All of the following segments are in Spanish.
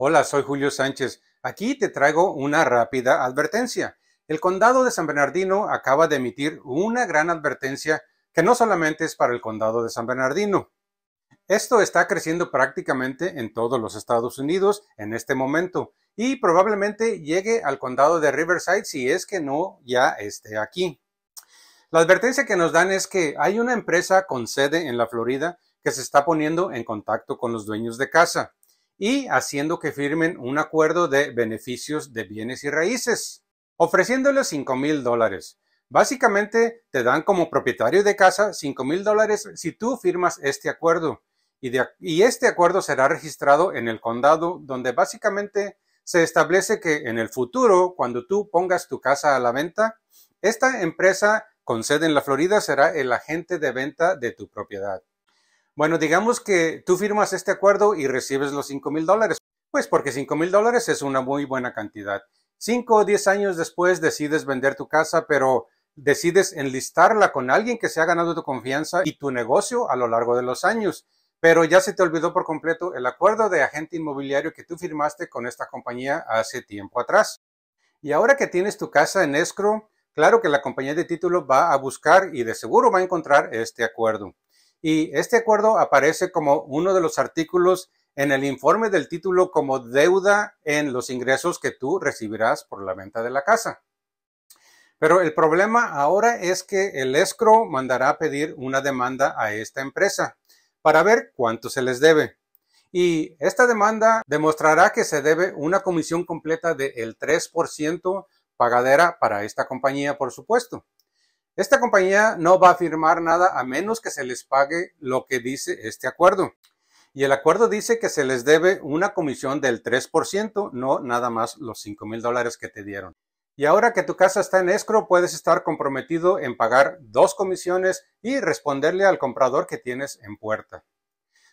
Hola, soy Julio Sánchez. Aquí te traigo una rápida advertencia. El condado de San Bernardino acaba de emitir una gran advertencia que no solamente es para el condado de San Bernardino. Esto está creciendo prácticamente en todos los Estados Unidos en este momento y probablemente llegue al condado de Riverside si es que no ya esté aquí. La advertencia que nos dan es que hay una empresa con sede en la Florida que se está poniendo en contacto con los dueños de casa y haciendo que firmen un acuerdo de beneficios de bienes y raíces, ofreciéndoles 5 mil dólares. Básicamente te dan como propietario de casa 5 mil dólares si tú firmas este acuerdo y, y este acuerdo será registrado en el condado donde básicamente se establece que en el futuro, cuando tú pongas tu casa a la venta, esta empresa con sede en la Florida será el agente de venta de tu propiedad. Bueno, digamos que tú firmas este acuerdo y recibes los 5 mil dólares. Pues porque 5 mil dólares es una muy buena cantidad. Cinco o diez años después decides vender tu casa, pero decides enlistarla con alguien que se ha ganado tu confianza y tu negocio a lo largo de los años. Pero ya se te olvidó por completo el acuerdo de agente inmobiliario que tú firmaste con esta compañía hace tiempo atrás. Y ahora que tienes tu casa en escro, claro que la compañía de título va a buscar y de seguro va a encontrar este acuerdo. Y este acuerdo aparece como uno de los artículos en el informe del título como deuda en los ingresos que tú recibirás por la venta de la casa. Pero el problema ahora es que el escro mandará a pedir una demanda a esta empresa para ver cuánto se les debe. Y esta demanda demostrará que se debe una comisión completa del 3% pagadera para esta compañía, por supuesto. Esta compañía no va a firmar nada a menos que se les pague lo que dice este acuerdo. Y el acuerdo dice que se les debe una comisión del 3%, no nada más los 5 mil dólares que te dieron. Y ahora que tu casa está en escro, puedes estar comprometido en pagar dos comisiones y responderle al comprador que tienes en puerta.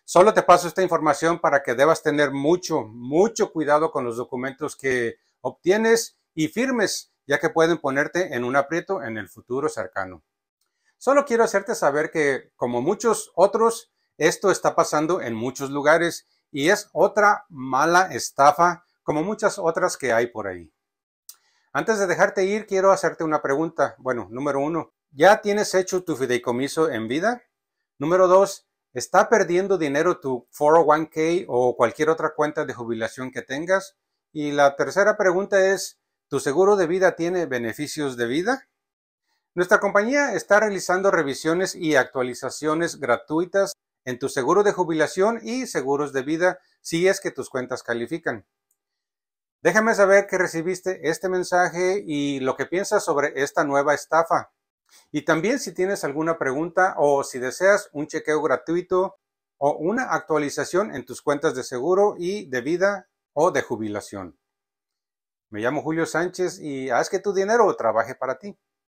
Solo te paso esta información para que debas tener mucho, mucho cuidado con los documentos que obtienes y firmes, ya que pueden ponerte en un aprieto en el futuro cercano. Solo quiero hacerte saber que, como muchos otros, esto está pasando en muchos lugares y es otra mala estafa como muchas otras que hay por ahí. Antes de dejarte ir, quiero hacerte una pregunta. Bueno, número uno, ¿ya tienes hecho tu fideicomiso en vida? Número dos, ¿está perdiendo dinero tu 401k o cualquier otra cuenta de jubilación que tengas? Y la tercera pregunta es, ¿Tu seguro de vida tiene beneficios de vida? Nuestra compañía está realizando revisiones y actualizaciones gratuitas en tu seguro de jubilación y seguros de vida si es que tus cuentas califican. Déjame saber que recibiste este mensaje y lo que piensas sobre esta nueva estafa. Y también si tienes alguna pregunta o si deseas un chequeo gratuito o una actualización en tus cuentas de seguro y de vida o de jubilación. Me llamo Julio Sánchez y haz ah, que tu dinero trabaje para ti.